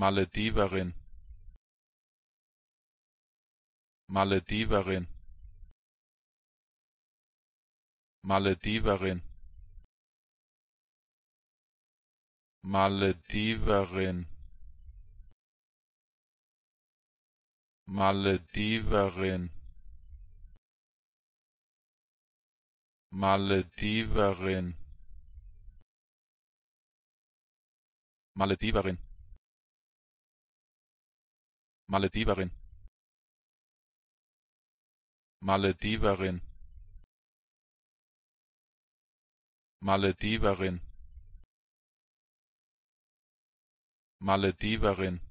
Malediverin Malediverin Malediverin Malediverin Malediverin Malediverin Malediverin malediverin malediverin malediverin malediverin